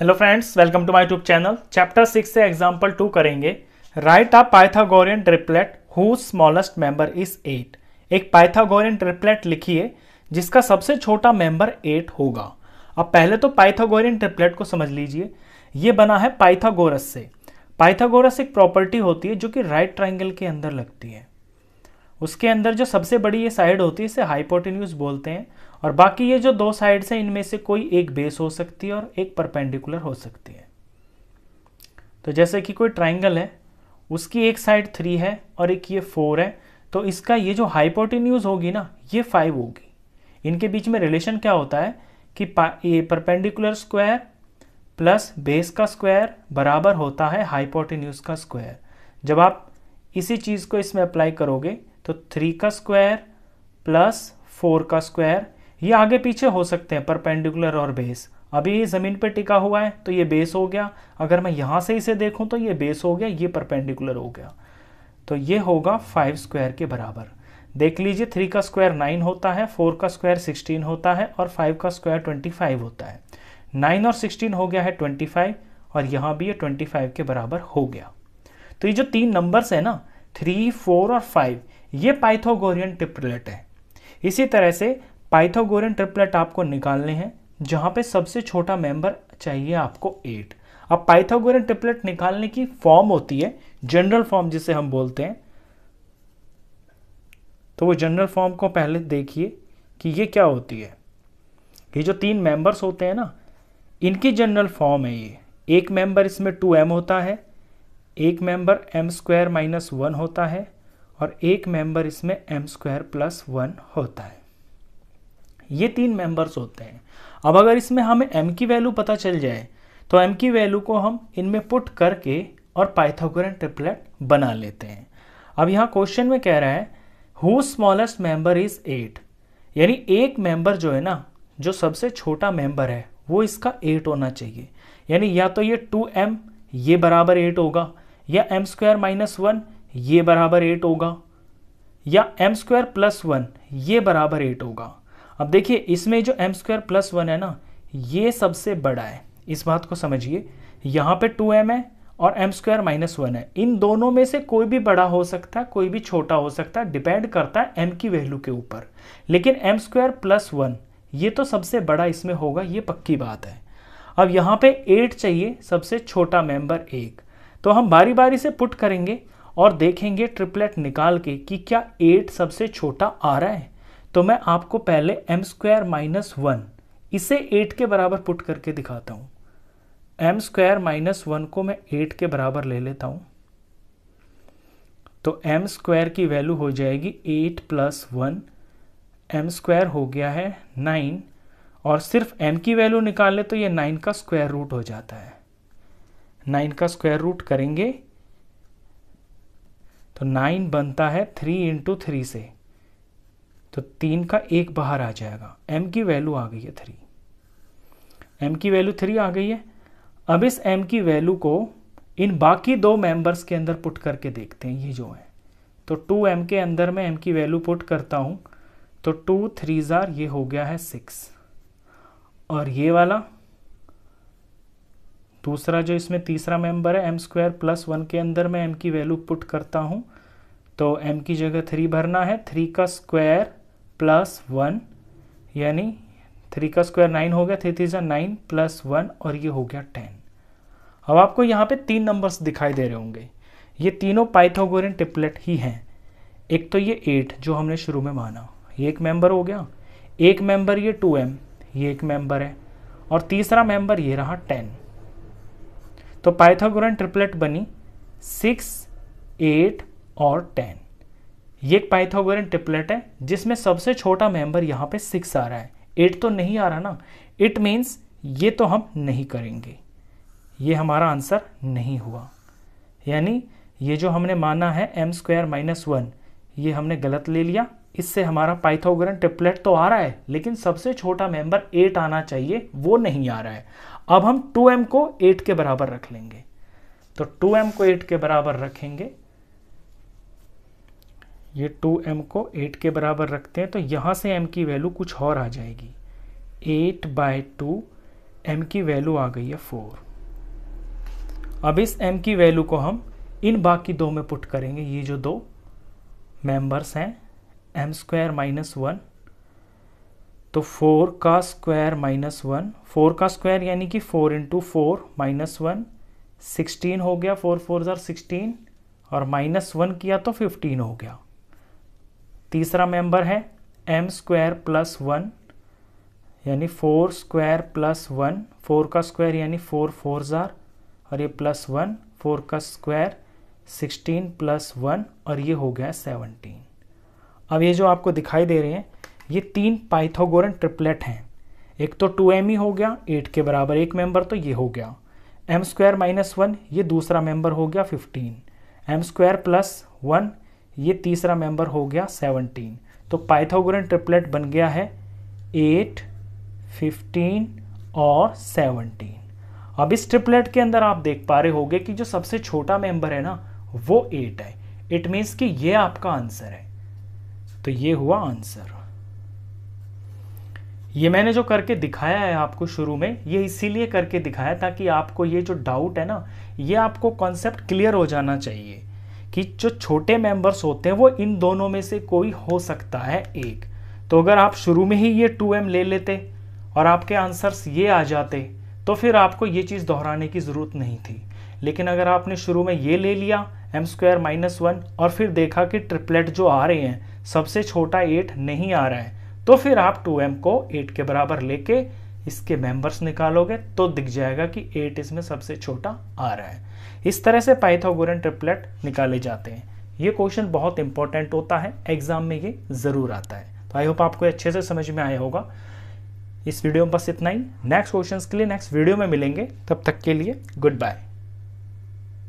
hello friends welcome to my YouTube channel chapter six से example two करेंगे right a Pythagorean triplet who smallest member is eight एक Pythagorean triplet लिखिए जिसका सबसे छोटा member eight होगा अब पहले तो पाइथागोरियन ट्रिपलेट को समझ लीजिए ये बना है पाइथागोरस से पाइथागोरस एक प्रॉपर्टी होती है जो कि राइट ट्राइंगल के अंदर लगती है उसके अंदर जो सबसे बड़ी ये साइड होती है इसे हाइपोटिन्यूज बोलते हैं और बाकी ये जो दो साइड्स हैं इनमें से कोई एक बेस हो सकती है और एक परपेंडिकुलर हो सकती है तो जैसे कि कोई ट्राइंगल है उसकी एक साइड थ्री है और एक ये फोर है तो इसका ये जो हाइपोटिन्यूज होगी ना ये फाइव होगी इनके बीच में रिलेशन क्या होता है कि ये परपेंडिकुलर स्क्वायर प्लस बेस का स्क्वायर बराबर होता है हाइपोटिन्यूज का स्क्वायर जब आप इसी चीज़ को इसमें अप्लाई करोगे तो थ्री का स्क्वायर प्लस फोर का स्क्वायर ये आगे पीछे हो सकते हैं परपेंडिकुलर और बेस अभी ये ज़मीन पर टिका हुआ है तो ये बेस हो गया अगर मैं यहां से इसे देखूं तो ये बेस हो गया ये परपेंडिकुलर हो गया तो ये होगा फाइव स्क्वायर के बराबर देख लीजिए थ्री का स्क्वायर नाइन होता है फोर का स्क्वायर सिक्सटीन होता है और फाइव का स्क्वायर ट्वेंटी फाइव होता है नाइन और सिक्सटीन हो गया है ट्वेंटी फाइव और यहाँ भी ये ट्वेंटी फाइव के बराबर हो गया तो ये जो तीन नंबर्स है ना थ्री फोर और फाइव ये पाइथागोरियन ट्रिपलेट है इसी तरह से पाइथागोरियन ट्रिपलेट आपको निकालने हैं जहाँ पे सबसे छोटा मेंबर चाहिए आपको एट अब पाइथागोरियन ट्रिपलेट निकालने की फॉर्म होती है जनरल फॉर्म जिसे हम बोलते हैं तो वो जनरल फॉर्म को पहले देखिए कि ये क्या होती है ये जो तीन मेंबर्स होते हैं ना इनकी जनरल फॉर्म है ये एक मेंबर इसमें टू एम होता है एक member M square minus one होता है और एक मेंबर इसमें एम स्क्वायर प्लस वन होता है ये तीन मेंबर्स होते हैं अब अगर इसमें हमें m की वैल्यू पता चल जाए तो m की वैल्यू को हम इनमें पुट करके और पाइथागोरन ट्रिपलेट बना लेते हैं अब यहाँ क्वेश्चन में कह रहा है who smallest member is eight यानी एक मेंबर जो है ना जो सबसे छोटा मेंबर है वो इसका एट होना चाहिए यानी या तो ये टू एम ये बराबर एट होगा या एम स्क्वायर माइनस वन ये बराबर एट होगा या एम स्क्वायर प्लस वन ये बराबर एट होगा अब देखिए इसमें जो एम स्क्वायर प्लस वन है ना ये सबसे बड़ा है इस बात को समझिए यहाँ पे टू एम है और एम स्क्वायर माइनस वन है इन दोनों में से कोई भी बड़ा हो सकता है कोई भी छोटा हो सकता है डिपेंड करता है एम की वैल्यू के ऊपर लेकिन एम स्क्वायर प्लस वन ये तो सबसे बड़ा इसमें होगा ये पक्की बात है अब यहाँ पे एट चाहिए सबसे छोटा मेंबर एक तो हम बारी बारी से पुट करेंगे और देखेंगे ट्रिपलेट निकाल के कि क्या एट सबसे छोटा आ रहा है तो मैं आपको पहले एम स्क्वायर माइनस वन इसे एट के बराबर पुट करके दिखाता हूँ एम स्क्वायर माइनस वन को मैं एट के बराबर ले लेता हूँ तो एम स्क्वायर की वैल्यू हो जाएगी eight plus one M square हो गया है नाइन और सिर्फ एम की वैल्यू निकाल ले तो ये नाइन का स्क्वायर रूट हो जाता है नाइन का स्क्वायर रूट करेंगे तो नाइन बनता है थ्री इंटू थ्री से तो तीन का एक बाहर आ जाएगा एम की वैल्यू आ गई है थ्री एम की वैल्यू थ्री आ गई है अब इस एम की वैल्यू को इन बाकी दो मेंबर्स के अंदर पुट करके देखते हैं ये जो है तो टू एम के अंदर मैं एम की वैल्यू पुट करता हूँ तो टू थ्री ज़ार ये हो गया है सिक्स और ये वाला दूसरा जो इसमें तीसरा मेंबर है एम स्क्वायर प्लस वन के अंदर मैं एम की वैल्यू पुट करता हूँ तो एम की जगह थ्री भरना है थ्री का स्क्वायर प्लस वन यानी थ्री का स्क्वायर नाइन हो गया थ्री थ्री जन नाइन प्लस वन और ये हो गया टेन अब आपको यहाँ पे तीन नंबर्स दिखाई दे रहे होंगे ये तीनों पाइथागोरियन टिपलेट ही हैं एक तो ये एट जो हमने शुरू में माना ये एक मेंबर हो गया एक मेंबर ये टू एम ये एक मेंबर है और तीसरा मेंबर ये रहा टेन तो पाइथागोरन ट्रिपलेट बनी सिक्स एट और टेन ये एक पाइथागोरन ट्रिपलेट है जिसमें सबसे छोटा मेंबर यहाँ पे सिक्स आ रहा है एट तो नहीं आ रहा ना इट मीन्स ये तो हम नहीं करेंगे ये हमारा आंसर नहीं हुआ यानी ये जो हमने माना है एम स्क्वायर माइनस वन ये हमने गलत ले लिया इससे हमारा पाइथागोरन ट्रिपलेट तो आ रहा है लेकिन सबसे छोटा मेंबर एट आना चाहिए वो नहीं आ रहा है अब हम 2m को 8 के बराबर रख लेंगे तो 2m को 8 के बराबर रखेंगे ये 2m को 8 के बराबर रखते हैं तो यहां से m की वैल्यू कुछ और आ जाएगी 8 बाय टू एम की वैल्यू आ गई है 4 अब इस m की वैल्यू को हम इन बाकी दो में पुट करेंगे ये जो दो मेंबर्स हैं एम स्क्वायर माइनस वन तो फोर का स्क्वायर माइनस वन फोर का स्क्वायर यानी कि four into four minus one sixteen हो गया फोर फोर ज़ार सिक्सटीन और माइनस वन किया तो फिफ्टीन हो गया तीसरा मेंबर है एम स्क्वायर प्लस वन यानी four square plus one four का स्क्वायर यानी फोर फोर ज़ार और ये प्लस वन फोर का स्क्वायर सिक्सटीन प्लस वन और ये हो गया सेवनटीन अब ये जो आपको दिखाई दे रहे हैं ये तीन पाइथागोरन ट्रिपलेट हैं एक तो टू एम ई हो गया एट के बराबर एक मेंबर तो ये हो गया एम स्क्वायर माइनस वन ये दूसरा मेंबर हो गया fifteen M square plus one ये तीसरा मेंबर हो गया सेवनटीन तो पाइथागोरन ट्रिपलेट बन गया है एट फिफ्टीन और सेवनटीन अब इस ट्रिपलेट के अंदर आप देख पा रहे होगे कि जो सबसे छोटा मेंबर है ना वो एट है इट मीन्स कि ये आपका आंसर है तो ये हुआ आंसर ये मैंने जो करके दिखाया है आपको शुरू में ये इसीलिए करके दिखाया ताकि आपको ये जो डाउट है ना ये आपको कॉन्सेप्ट क्लियर हो जाना चाहिए कि जो छोटे मेंबर्स होते हैं वो इन दोनों में से कोई हो सकता है एक तो अगर आप शुरू में ही ये टू एम ले लेते और आपके आंसर्स ये आ जाते तो फिर आपको ये चीज़ दोहराने की ज़रूरत नहीं थी लेकिन अगर आपने शुरू में ये ले लिया एम स्क्वायर माइनस वन और फिर देखा कि ट्रिपलेट जो आ रहे हैं सबसे छोटा एट नहीं आ रहा है तो फिर आप 2m को 8 के बराबर लेके इसके मेंबर्स निकालोगे तो दिख जाएगा कि 8 इसमें सबसे छोटा आ रहा है इस तरह से पाइथागोरियन ट्रिपलेट निकाले जाते हैं ये क्वेश्चन बहुत इंपॉर्टेंट होता है एग्जाम में ये ज़रूर आता है तो आई होप आपको अच्छे से समझ में आया होगा इस वीडियो में बस इतना ही नेक्स्ट क्वेश्चन के लिए नेक्स्ट वीडियो में मिलेंगे तब तक के लिए गुड बाय